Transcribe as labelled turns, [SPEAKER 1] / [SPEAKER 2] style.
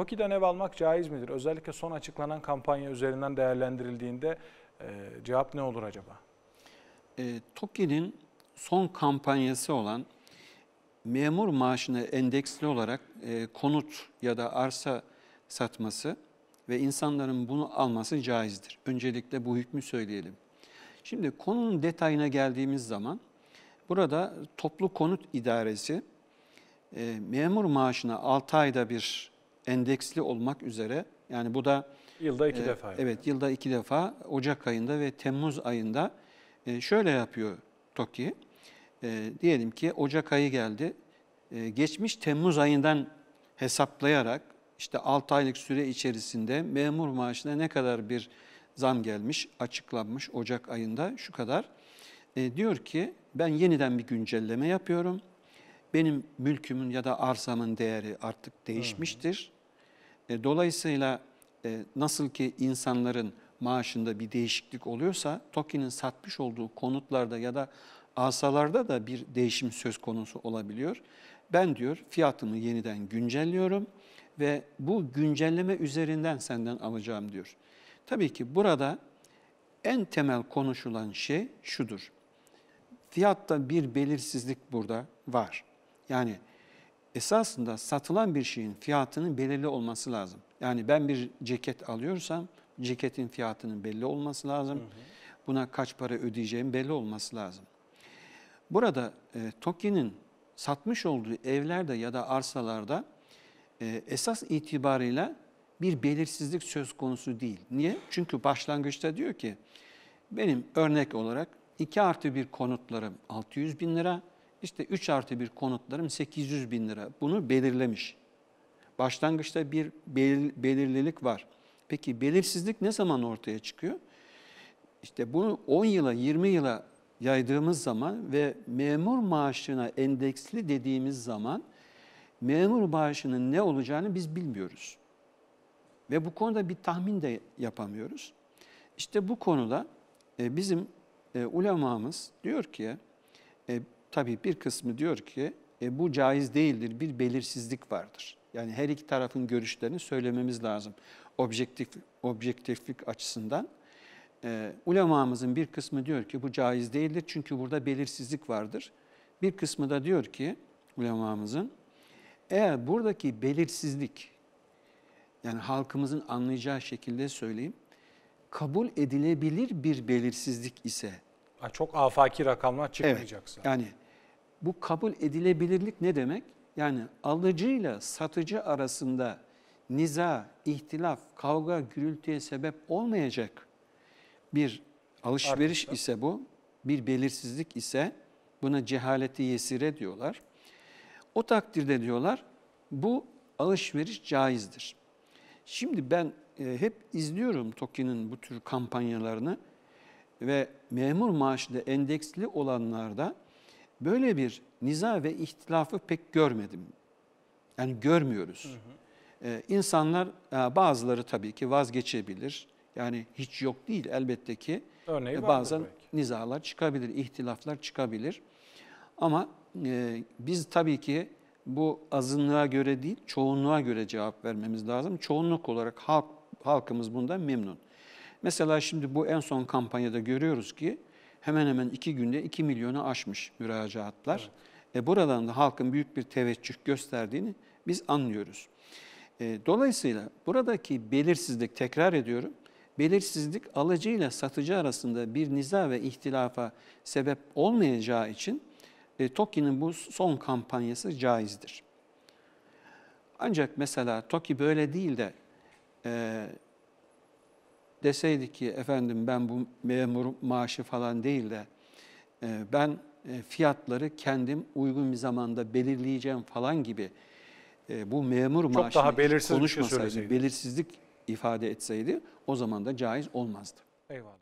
[SPEAKER 1] TOKİ'den ev almak caiz midir? Özellikle son açıklanan kampanya üzerinden değerlendirildiğinde e, cevap ne olur acaba? E, TOKİ'nin son kampanyası olan memur maaşına endeksli olarak e, konut ya da arsa satması ve insanların bunu alması caizdir. Öncelikle bu hükmü söyleyelim. Şimdi konunun detayına geldiğimiz zaman burada toplu konut idaresi e, memur maaşına 6 ayda bir endeksli olmak üzere yani bu da yılda iki e, defa. Evet yılda iki defa Ocak ayında ve Temmuz ayında e, şöyle yapıyor TOKİ. E, diyelim ki Ocak ayı geldi. E, geçmiş Temmuz ayından hesaplayarak işte 6 aylık süre içerisinde memur maaşına ne kadar bir zam gelmiş açıklanmış Ocak ayında şu kadar. E, diyor ki ben yeniden bir güncelleme yapıyorum benim mülkümün ya da arsamın değeri artık değişmiştir. E, dolayısıyla e, nasıl ki insanların maaşında bir değişiklik oluyorsa TOKİ'nin satmış olduğu konutlarda ya da asalarda da bir değişim söz konusu olabiliyor. Ben diyor fiyatımı yeniden güncelliyorum ve bu güncelleme üzerinden senden alacağım diyor. Tabii ki burada en temel konuşulan şey şudur. Fiyatta bir belirsizlik burada var. Yani esasında satılan bir şeyin fiyatının belirli olması lazım. Yani ben bir ceket alıyorsam ceketin fiyatının belli olması lazım. Hı hı. Buna kaç para ödeyeceğim belli olması lazım. Burada e, TOKİ'nin satmış olduğu evlerde ya da arsalarda e, esas itibarıyla bir belirsizlik söz konusu değil. Niye? Çünkü başlangıçta diyor ki benim örnek olarak 2 artı bir konutlarım 600 bin lira, işte 3 artı bir konutlarım 800 bin lira. Bunu belirlemiş. Başlangıçta bir belir, belirlilik var. Peki belirsizlik ne zaman ortaya çıkıyor? İşte bunu 10 yıla 20 yıla yaydığımız zaman ve memur maaşına endeksli dediğimiz zaman memur maaşının ne olacağını biz bilmiyoruz. Ve bu konuda bir tahmin de yapamıyoruz. İşte bu konuda e, bizim e, ulemamız diyor ki e, Tabii bir kısmı diyor ki e, bu caiz değildir, bir belirsizlik vardır. Yani her iki tarafın görüşlerini söylememiz lazım objektif objektiflik açısından. E, ulemamızın bir kısmı diyor ki bu caiz değildir çünkü burada belirsizlik vardır. Bir kısmı da diyor ki ulemamızın eğer buradaki belirsizlik yani halkımızın anlayacağı şekilde söyleyeyim kabul edilebilir bir belirsizlik ise çok afaki rakamlar çıkmayacaksa. Evet, yani bu kabul edilebilirlik ne demek? Yani alıcıyla satıcı arasında niza, ihtilaf, kavga, gürültüye sebep olmayacak bir alışveriş Artık. ise bu, bir belirsizlik ise buna cehaleti yesire diyorlar. O takdirde diyorlar bu alışveriş caizdir. Şimdi ben e, hep izliyorum TOKİ'nin bu tür kampanyalarını ve memur maaşlı endeksli olanlarda böyle bir niza ve ihtilafı pek görmedim. Yani görmüyoruz. Hı hı. Ee, insanlar e, bazıları tabii ki vazgeçebilir. Yani hiç yok değil elbette ki. Örneği bazen belki. nizalar çıkabilir, ihtilaflar çıkabilir. Ama e, biz tabii ki bu azınlığa göre değil, çoğunluğa göre cevap vermemiz lazım. Çoğunluk olarak halk halkımız bundan memnun. Mesela şimdi bu en son kampanyada görüyoruz ki hemen hemen iki günde 2 milyonu aşmış müracaatlar. Evet. E, buradan da halkın büyük bir teveccüh gösterdiğini biz anlıyoruz. E, dolayısıyla buradaki belirsizlik, tekrar ediyorum, belirsizlik alıcıyla satıcı arasında bir niza ve ihtilafa sebep olmayacağı için e, TOKİ'nin bu son kampanyası caizdir. Ancak mesela TOKİ böyle değil de e, deseydik ki efendim ben bu memur maaşı falan değil de e, ben e, fiyatları kendim uygun bir zamanda belirleyeceğim falan gibi e, bu memur Çok maaşını daha belirsiz konuşmasaydı, bir şey belirsizlik ifade etseydi o zaman da caiz olmazdı. Eyvallah.